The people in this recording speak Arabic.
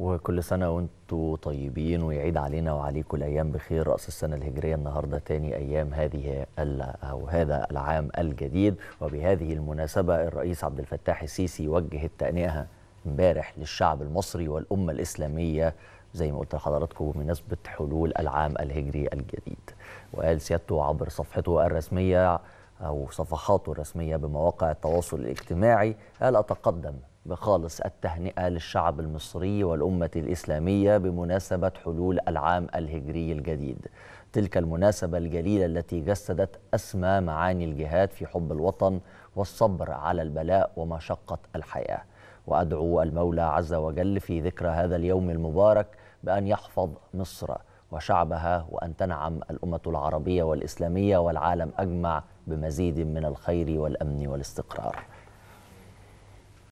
وكل سنة وانتم طيبين ويعيد علينا وعليكم الأيام بخير رأس السنة الهجرية النهاردة تاني أيام هذه أو هذا العام الجديد وبهذه المناسبة الرئيس عبد الفتاح السيسي وجه التأنئة امبارح للشعب المصري والأمة الإسلامية زي ما قلت لحضراتكم بمناسبة حلول العام الهجري الجديد وقال سيادته عبر صفحته الرسمية أو صفحاته الرسمية بمواقع التواصل الاجتماعي قال أتقدم بخالص التهنئة للشعب المصري والأمة الإسلامية بمناسبة حلول العام الهجري الجديد تلك المناسبة الجليلة التي جسدت أسمى معاني الجهاد في حب الوطن والصبر على البلاء ومشقة الحياة وأدعو المولى عز وجل في ذكرى هذا اليوم المبارك بأن يحفظ مصر وشعبها وأن تنعم الأمة العربية والإسلامية والعالم أجمع بمزيد من الخير والأمن والاستقرار